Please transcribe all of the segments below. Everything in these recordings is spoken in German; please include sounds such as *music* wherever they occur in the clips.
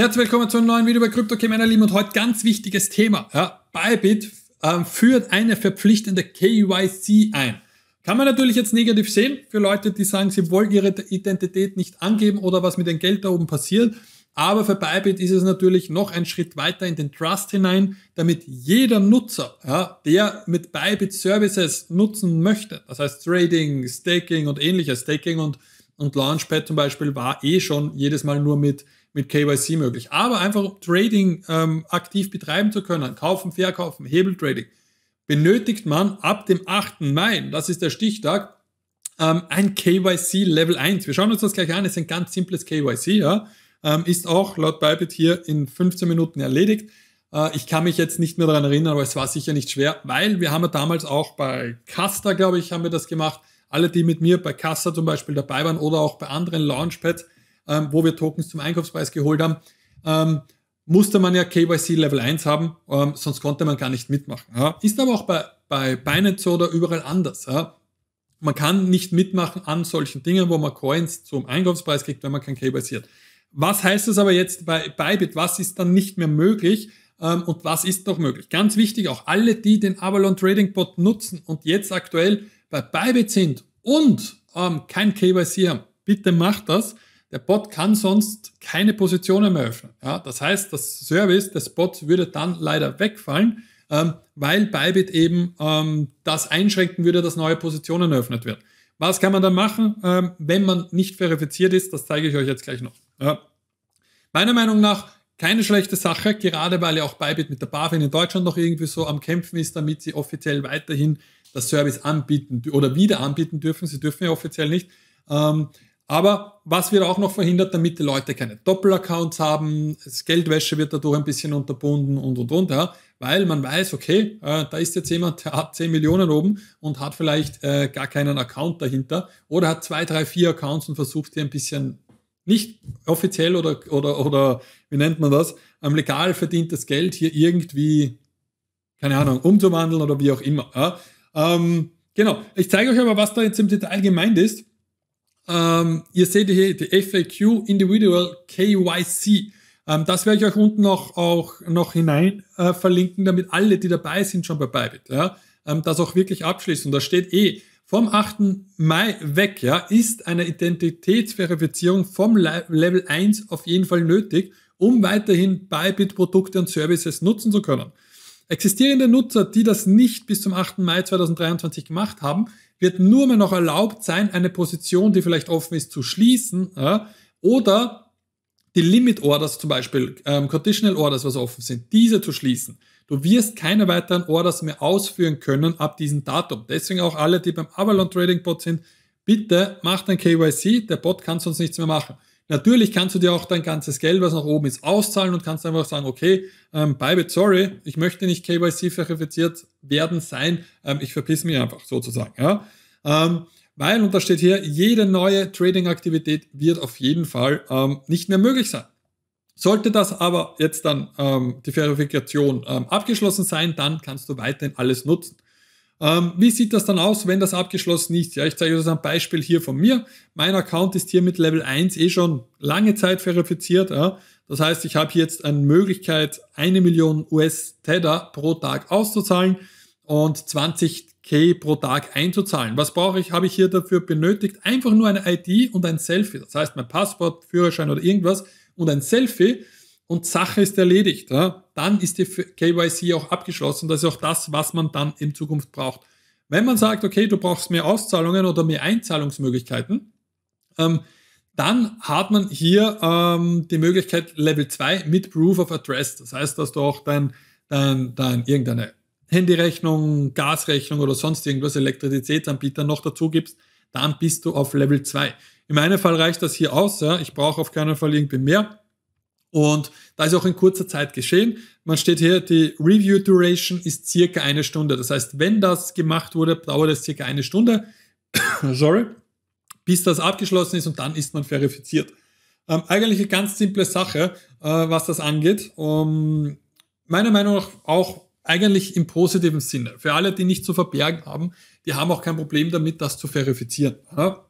Herzlich willkommen zu einem neuen Video bei CryptoKey, meine Lieben, und heute ganz wichtiges Thema. Ja, Bybit ähm, führt eine verpflichtende KYC ein. Kann man natürlich jetzt negativ sehen für Leute, die sagen, sie wollen ihre Identität nicht angeben oder was mit dem Geld da oben passiert. Aber für Bybit ist es natürlich noch ein Schritt weiter in den Trust hinein, damit jeder Nutzer, ja, der mit Bybit Services nutzen möchte, das heißt Trading, Staking und ähnliches, Staking und, und Launchpad zum Beispiel war eh schon jedes Mal nur mit mit KYC möglich. Aber einfach um Trading ähm, aktiv betreiben zu können, kaufen, verkaufen, Hebeltrading, benötigt man ab dem 8. Mai, das ist der Stichtag, ähm, ein KYC Level 1. Wir schauen uns das gleich an, das ist ein ganz simples KYC, ja. Ähm, ist auch laut Bybit hier in 15 Minuten erledigt. Äh, ich kann mich jetzt nicht mehr daran erinnern, aber es war sicher nicht schwer, weil wir haben ja damals auch bei Casta, glaube ich, haben wir das gemacht. Alle, die mit mir bei Casta zum Beispiel dabei waren oder auch bei anderen Launchpads, ähm, wo wir Tokens zum Einkaufspreis geholt haben, ähm, musste man ja KYC Level 1 haben, ähm, sonst konnte man gar nicht mitmachen. Ja. Ist aber auch bei, bei Binance oder überall anders. Ja. Man kann nicht mitmachen an solchen Dingen, wo man Coins zum Einkaufspreis kriegt, wenn man kein KYC hat. Was heißt das aber jetzt bei Bybit? Was ist dann nicht mehr möglich? Ähm, und was ist noch möglich? Ganz wichtig, auch alle, die den Avalon Trading Bot nutzen und jetzt aktuell bei Bybit sind und ähm, kein KYC haben, bitte macht das. Der Bot kann sonst keine Positionen mehr öffnen. Ja, das heißt, das Service des Bots würde dann leider wegfallen, ähm, weil Bybit eben ähm, das einschränken würde, dass neue Positionen eröffnet werden. Was kann man dann machen, ähm, wenn man nicht verifiziert ist? Das zeige ich euch jetzt gleich noch. Ja. Meiner Meinung nach keine schlechte Sache, gerade weil ja auch Bybit mit der BaFin in Deutschland noch irgendwie so am Kämpfen ist, damit sie offiziell weiterhin das Service anbieten oder wieder anbieten dürfen. Sie dürfen ja offiziell nicht. Ähm, aber was wird auch noch verhindert, damit die Leute keine Doppelaccounts haben, das Geldwäsche wird dadurch ein bisschen unterbunden und und und, ja, weil man weiß, okay, äh, da ist jetzt jemand, der hat 10 Millionen oben und hat vielleicht äh, gar keinen Account dahinter oder hat zwei, drei, vier Accounts und versucht hier ein bisschen nicht offiziell oder, oder, oder wie nennt man das, am legal verdientes Geld hier irgendwie, keine Ahnung, umzuwandeln oder wie auch immer. Ja. Ähm, genau, ich zeige euch aber, was da jetzt im Detail gemeint ist. Ähm, ihr seht hier die FAQ Individual KYC. Ähm, das werde ich euch unten noch, auch noch hinein äh, verlinken, damit alle, die dabei sind, schon bei Bybit, ja, ähm, das auch wirklich abschließen. Und da steht eh, vom 8. Mai weg ja, ist eine Identitätsverifizierung vom Level 1 auf jeden Fall nötig, um weiterhin Bybit-Produkte und Services nutzen zu können. Existierende Nutzer, die das nicht bis zum 8. Mai 2023 gemacht haben, wird nur mehr noch erlaubt sein, eine Position, die vielleicht offen ist, zu schließen ja, oder die Limit Orders zum Beispiel, ähm, Conditional Orders, was offen sind, diese zu schließen. Du wirst keine weiteren Orders mehr ausführen können ab diesem Datum. Deswegen auch alle, die beim Avalon Trading Bot sind, bitte macht ein KYC, der Bot kann sonst nichts mehr machen. Natürlich kannst du dir auch dein ganzes Geld, was nach oben ist, auszahlen und kannst einfach sagen, okay, ähm, Bybit, sorry, ich möchte nicht KYC-verifiziert werden sein, ähm, ich verpiss mich einfach sozusagen. Ja? Ähm, weil, und da steht hier, jede neue Trading-Aktivität wird auf jeden Fall ähm, nicht mehr möglich sein. Sollte das aber jetzt dann ähm, die Verifikation ähm, abgeschlossen sein, dann kannst du weiterhin alles nutzen. Ähm, wie sieht das dann aus, wenn das abgeschlossen ist? Ja, ich zeige euch das ein Beispiel hier von mir. Mein Account ist hier mit Level 1 eh schon lange Zeit verifiziert. Ja. Das heißt, ich habe jetzt eine Möglichkeit, eine Million US-Tether pro Tag auszuzahlen und 20k pro Tag einzuzahlen. Was brauche ich, habe ich hier dafür benötigt? Einfach nur eine ID und ein Selfie. Das heißt, mein Passwort, Führerschein oder irgendwas und ein Selfie und Sache ist erledigt. Ja? Dann ist die KYC auch abgeschlossen. Das ist auch das, was man dann in Zukunft braucht. Wenn man sagt, okay, du brauchst mehr Auszahlungen oder mehr Einzahlungsmöglichkeiten, ähm, dann hat man hier ähm, die Möglichkeit Level 2 mit Proof of Address. Das heißt, dass du auch dein, dein, dein irgendeine Handyrechnung, Gasrechnung oder sonst irgendwas Elektrizitätsanbieter noch dazu gibst, dann bist du auf Level 2. In meinem Fall reicht das hier aus. Ja? Ich brauche auf keinen Fall irgendwie mehr. Und da ist auch in kurzer Zeit geschehen. Man steht hier, die Review Duration ist circa eine Stunde. Das heißt, wenn das gemacht wurde, dauert es circa eine Stunde, *coughs* sorry, bis das abgeschlossen ist und dann ist man verifiziert. Ähm, eigentlich eine ganz simple Sache, äh, was das angeht. Ähm, meiner Meinung nach auch eigentlich im positiven Sinne. Für alle, die nicht zu verbergen haben, die haben auch kein Problem damit, das zu verifizieren. Ja?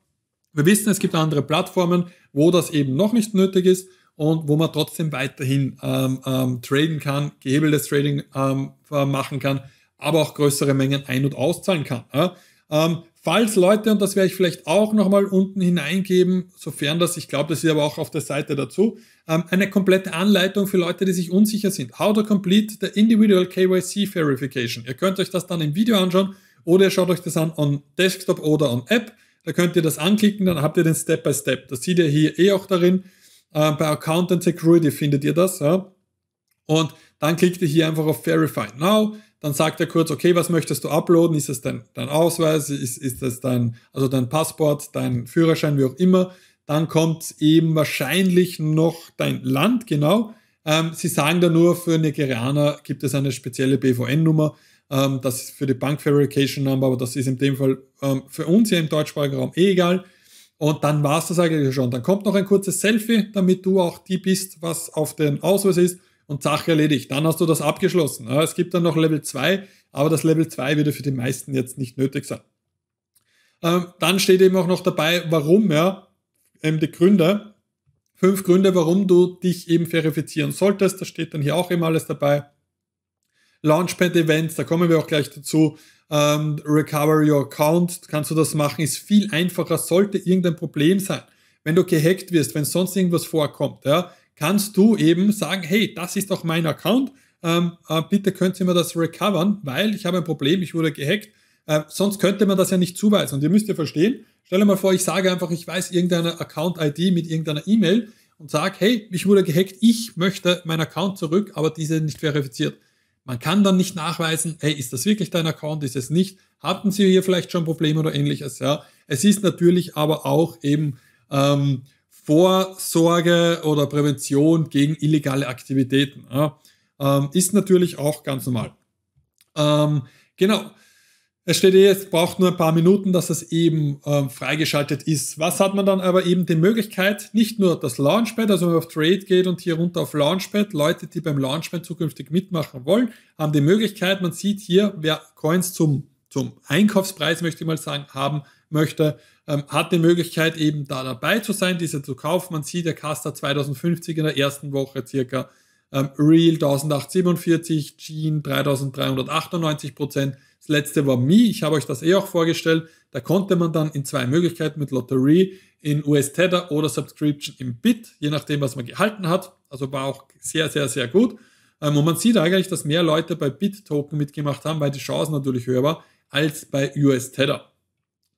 Wir wissen, es gibt andere Plattformen, wo das eben noch nicht nötig ist und wo man trotzdem weiterhin ähm, ähm, traden kann, gehebeltes Trading ähm, äh, machen kann, aber auch größere Mengen ein- und auszahlen kann. Ja? Ähm, falls Leute, und das werde ich vielleicht auch nochmal unten hineingeben, sofern das, ich glaube, das ist aber auch auf der Seite dazu, ähm, eine komplette Anleitung für Leute, die sich unsicher sind. How to complete the individual KYC Verification. Ihr könnt euch das dann im Video anschauen oder ihr schaut euch das an on Desktop oder on App. Da könnt ihr das anklicken, dann habt ihr den Step by Step. Das seht ihr hier eh auch darin. Äh, bei Account and Security findet ihr das. Ja? Und dann klickt ihr hier einfach auf Verify Now. Dann sagt er kurz, okay, was möchtest du uploaden? Ist es dein, dein Ausweis? Ist, ist es dein, also dein Passport, dein Führerschein, wie auch immer? Dann kommt eben wahrscheinlich noch dein Land, genau. Ähm, sie sagen da nur, für Nigerianer gibt es eine spezielle BVN-Nummer. Ähm, das ist für die Bank Verification Number, aber das ist in dem Fall ähm, für uns hier im deutschsprachigen Raum eh egal. Und dann war es das eigentlich schon. Dann kommt noch ein kurzes Selfie, damit du auch die bist, was auf den Ausweis ist und Sache erledigt. Dann hast du das abgeschlossen. es gibt dann noch Level 2, aber das Level 2 würde für die meisten jetzt nicht nötig sein. Ähm, dann steht eben auch noch dabei, warum, ja, eben die Gründe. Fünf Gründe, warum du dich eben verifizieren solltest. Da steht dann hier auch eben alles dabei. Launchpad-Events, da kommen wir auch gleich dazu ähm, Recover Your Account, kannst du das machen, ist viel einfacher, sollte irgendein Problem sein. Wenn du gehackt wirst, wenn sonst irgendwas vorkommt, ja, kannst du eben sagen, hey, das ist doch mein Account, ähm, äh, bitte könnt ihr mir das recovern, weil ich habe ein Problem, ich wurde gehackt. Äh, sonst könnte man das ja nicht zuweisen. Und ihr müsst ja verstehen, stell dir mal vor, ich sage einfach, ich weiß irgendeine Account-ID mit irgendeiner E-Mail und sage, hey, ich wurde gehackt, ich möchte meinen Account zurück, aber diese nicht verifiziert. Man kann dann nicht nachweisen, hey, ist das wirklich dein Account, ist es nicht? Hatten Sie hier vielleicht schon Probleme oder ähnliches? Ja, es ist natürlich aber auch eben ähm, Vorsorge oder Prävention gegen illegale Aktivitäten. Ja? Ähm, ist natürlich auch ganz normal. Ähm, genau. Es steht eh, es braucht nur ein paar Minuten, dass es eben äh, freigeschaltet ist. Was hat man dann aber eben die Möglichkeit? Nicht nur das Launchpad, also wenn man auf Trade geht und hier runter auf Launchpad, Leute, die beim Launchpad zukünftig mitmachen wollen, haben die Möglichkeit, man sieht hier, wer Coins zum, zum Einkaufspreis, möchte ich mal sagen, haben möchte, ähm, hat die Möglichkeit eben da dabei zu sein, diese zu kaufen. Man sieht, der Caster 2050 in der ersten Woche circa ähm, Real 1847, Gene 3398 Prozent. Das letzte war Me, ich habe euch das eh auch vorgestellt. Da konnte man dann in zwei Möglichkeiten mit Lotterie in US-Tether oder Subscription im Bit, je nachdem, was man gehalten hat. Also war auch sehr, sehr, sehr gut. Ähm, und man sieht eigentlich, dass mehr Leute bei Bit-Token mitgemacht haben, weil die Chance natürlich höher war, als bei US-Tether.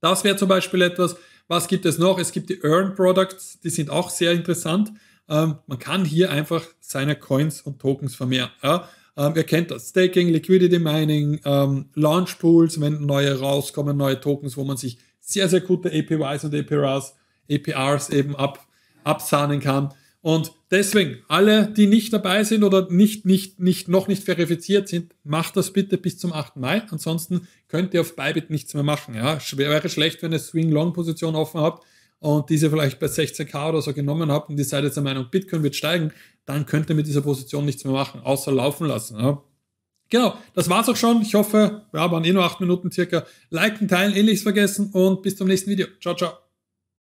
Das wäre zum Beispiel etwas, was gibt es noch? Es gibt die Earn Products, die sind auch sehr interessant. Ähm, man kann hier einfach seine Coins und Tokens vermehren. Ja? Ähm, ihr kennt das. Staking, Liquidity Mining, ähm, Launch Pools, wenn neue rauskommen, neue Tokens, wo man sich sehr, sehr gute APYs und APRs, APRs eben ab, absahnen kann. Und deswegen, alle, die nicht dabei sind oder nicht, nicht, nicht, noch nicht verifiziert sind, macht das bitte bis zum 8. Mai. Ansonsten könnt ihr auf Bybit nichts mehr machen. Ja? Wäre schlecht, wenn ihr Swing-Long-Position offen habt und diese vielleicht bei 16k oder so genommen habt und ihr seid jetzt der Meinung, Bitcoin wird steigen, dann könnt ihr mit dieser Position nichts mehr machen, außer laufen lassen. Ja? Genau, das war's auch schon. Ich hoffe, wir haben eh nur acht Minuten circa. Liken, teilen, ähnliches vergessen und bis zum nächsten Video. Ciao, ciao.